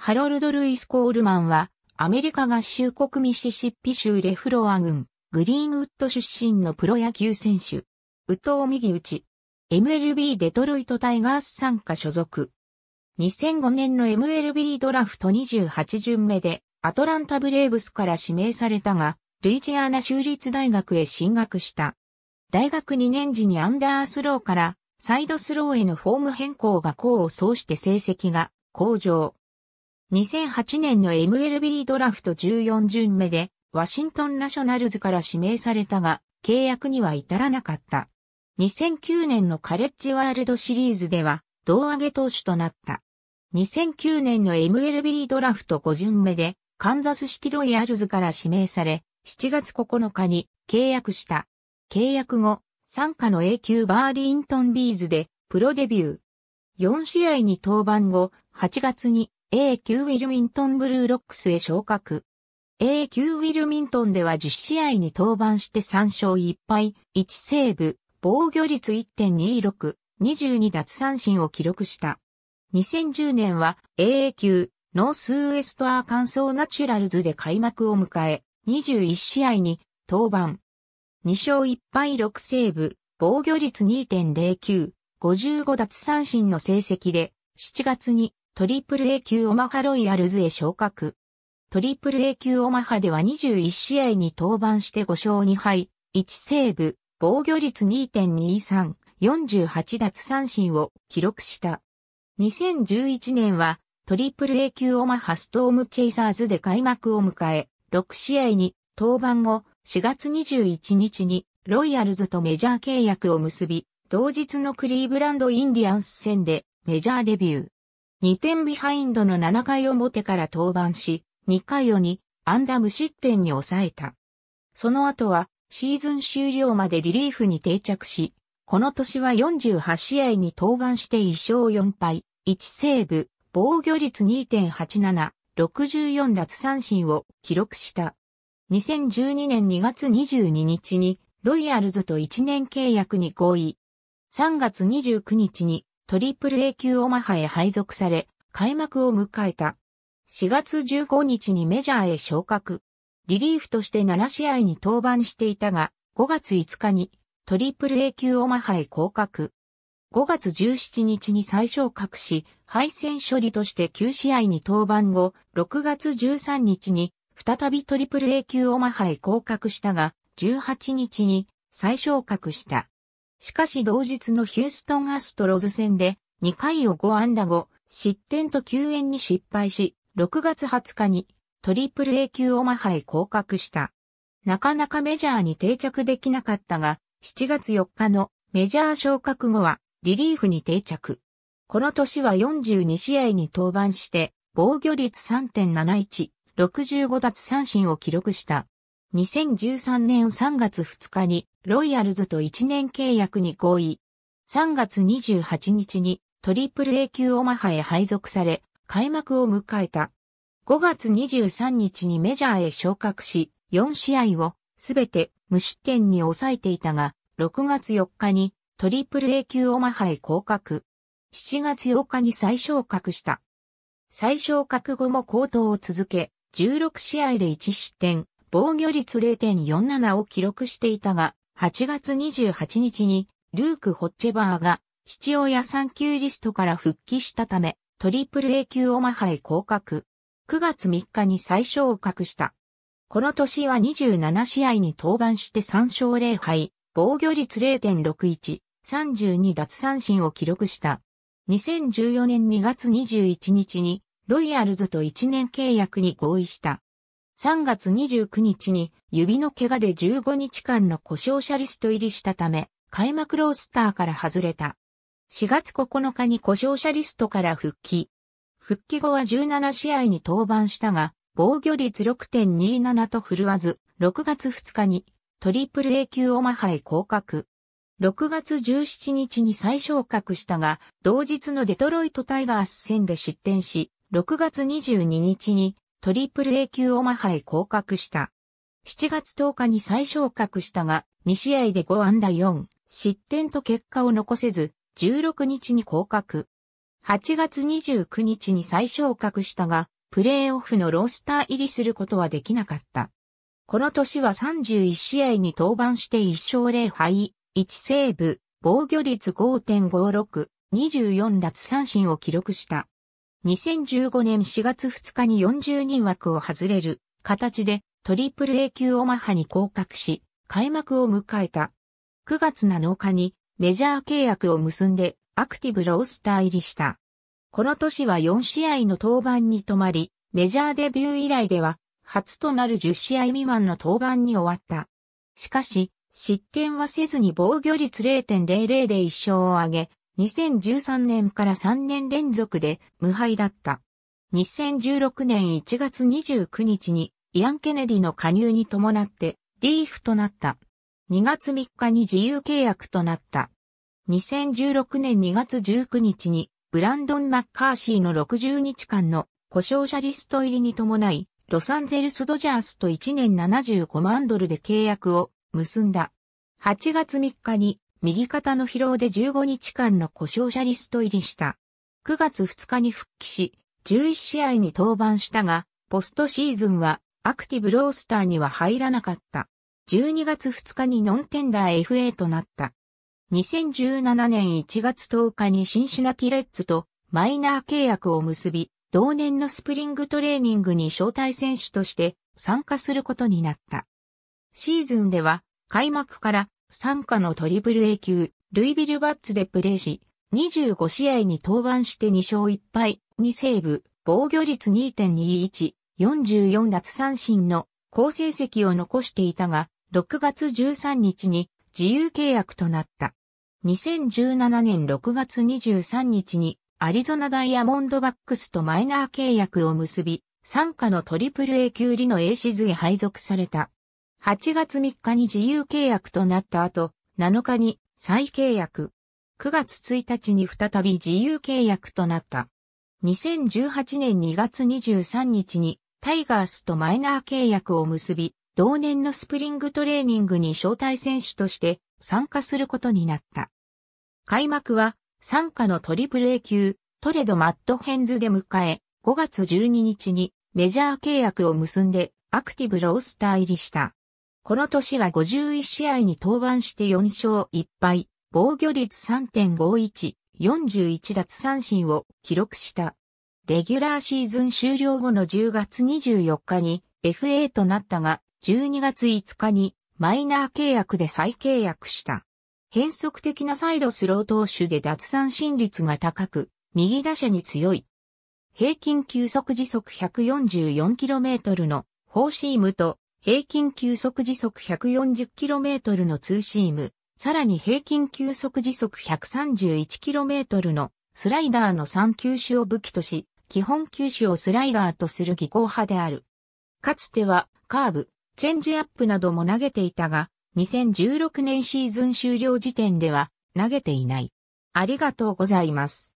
ハロルド・ルイス・コールマンは、アメリカ合衆国ミシシッピ州レフロア郡、グリーンウッド出身のプロ野球選手。宇藤右打ち。MLB デトロイトタイガース参加所属。2005年の MLB ドラフト28巡目で、アトランタブレーブスから指名されたが、ルイジアナ州立大学へ進学した。大学2年時にアンダースローから、サイドスローへのフォーム変更が功を奏して成績が向上。2008年の MLB ドラフト14巡目で、ワシントンナショナルズから指名されたが、契約には至らなかった。2009年のカレッジワールドシリーズでは、胴上げ投手となった。2009年の MLB ドラフト5巡目で、カンザスシティロイヤルズから指名され、7月9日に契約した。契約後、参加の A 級バーリントンビーズでプロデビュー。4試合に登板後、8月に A 級ウィルミントンブルーロックスへ昇格。A 級ウィルミントンでは10試合に登板して3勝1敗、1セーブ、防御率1.26、22奪三振を記録した。2010年は a 級ノースウエストアーカンソーナチュラルズで開幕を迎え、21試合に登板。2勝1敗6セーブ、防御率2.09、55奪三振の成績で、7月にトリプル A 級オマハロイヤルズへ昇格。トリプル A 級オマハでは21試合に登板して5勝2敗、1セーブ、防御率2.23、48奪三振を記録した。2011年はトリプル A 級オマハストームチェイサーズで開幕を迎え、6試合に登板後、4月21日にロイヤルズとメジャー契約を結び、同日のクリーブランドインディアンス戦でメジャーデビュー。2点ビハインドの7回表から登板し、2回を2、ンダム失点に抑えた。その後は、シーズン終了までリリーフに定着し、この年は48試合に登板して1勝4敗、1セーブ、防御率2.87、64奪三振を記録した。2012年2月22日に、ロイヤルズと1年契約に合意。3月29日にトリプル A 級オマハへ配属され、開幕を迎えた。4月15日にメジャーへ昇格。リリーフとして7試合に登板していたが、5月5日にトリプル A 級オマハへ降格。5月17日に再昇格し、敗戦処理として9試合に登板後、6月13日に再びトリプル A 級オマハへ降格したが、18日に再昇格した。しかし同日のヒューストンアストロズ戦で2回を5安打後、失点と救援に失敗し、6月20日にトリプル A 級オマハへ降格した。なかなかメジャーに定着できなかったが、7月4日のメジャー昇格後はリリーフに定着。この年は42試合に登板して、防御率3.71、65奪三振を記録した。2013年3月2日にロイヤルズと1年契約に合意。3月28日にトリプル A 級オマハへ配属され、開幕を迎えた。5月23日にメジャーへ昇格し、4試合をすべて無失点に抑えていたが、6月4日にトリプル A 級オマハへ降格。7月8日に再昇格した。再昇格後も高騰を続け、16試合で1失点、防御率0.47を記録していたが、8月28日にルーク・ホッチェバーが父親産休リストから復帰したため、トリプル A 級オマハへ降格。9月3日に最小を格した。この年は27試合に登板して3勝0敗、防御率0.61、32奪三振を記録した。2014年2月21日にロイヤルズと1年契約に合意した。3月29日に指の怪我で15日間の故障者リスト入りしたため、開幕ロースターから外れた。4月9日に故障者リストから復帰。復帰後は17試合に登板したが、防御率6.27と振るわず、6月2日にトリプル A 級オマハイ降格。6月17日に再昇格したが、同日のデトロイトタイガース戦で失点し、6月22日にトリプル A 級オマハへ降格した。7月10日に再昇格したが、2試合で5安打4、失点と結果を残せず、16日に降格。8月29日に再昇格したが、プレーオフのロースター入りすることはできなかった。この年は31試合に登板して1勝0敗、1セーブ、防御率5.56、24奪三振を記録した。2015年4月2日に40人枠を外れる形でトリプル A 級オマハに降格し、開幕を迎えた。9月7日にメジャー契約を結んでアクティブロースター入りした。この年は4試合の登板に止まり、メジャーデビュー以来では初となる10試合未満の登板に終わった。しかし、失点はせずに防御率0.00で1勝を挙げ、2013年から3年連続で無敗だった。2016年1月29日にイアン・ケネディの加入に伴ってディーフとなった。2月3日に自由契約となった。2016年2月19日にブランドン・マッカーシーの60日間の故障者リスト入りに伴い、ロサンゼルス・ドジャースと1年75万ドルで契約を結んだ。8月3日に右肩の疲労で15日間の故障者リスト入りした。9月2日に復帰し、11試合に登板したが、ポストシーズンはアクティブロースターには入らなかった。12月2日にノンテンダー FA となった。2017年1月10日にシンシナティレッツとマイナー契約を結び、同年のスプリングトレーニングに招待選手として参加することになった。シーズンでは開幕から参加のトリプル A 級、ルイビルバッツでプレーし、25試合に登板して2勝1敗、2セーブ、防御率2.21、44奪三振の好成績を残していたが、6月13日に自由契約となった。2017年6月23日にアリゾナダイヤモンドバックスとマイナー契約を結び、参加のトリプル A 級リの A シズへ配属された。8月3日に自由契約となった後、7日に再契約。9月1日に再び自由契約となった。2018年2月23日にタイガースとマイナー契約を結び、同年のスプリングトレーニングに招待選手として参加することになった。開幕は参加のトリプル A 級トレドマットヘンズで迎え、5月12日にメジャー契約を結んでアクティブロースター入りした。この年は51試合に登板して4勝1敗、防御率3.51、41奪三振を記録した。レギュラーシーズン終了後の10月24日に FA となったが、12月5日にマイナー契約で再契約した。変則的なサイドスロー投手で奪三振率が高く、右打者に強い。平均球速時速 144km のフォーシームと平均急速時速 140km のツーシーム、さらに平均急速時速 131km のスライダーの3球種を武器とし、基本球種をスライダーとする技巧派である。かつてはカーブ、チェンジアップなども投げていたが、2016年シーズン終了時点では投げていない。ありがとうございます。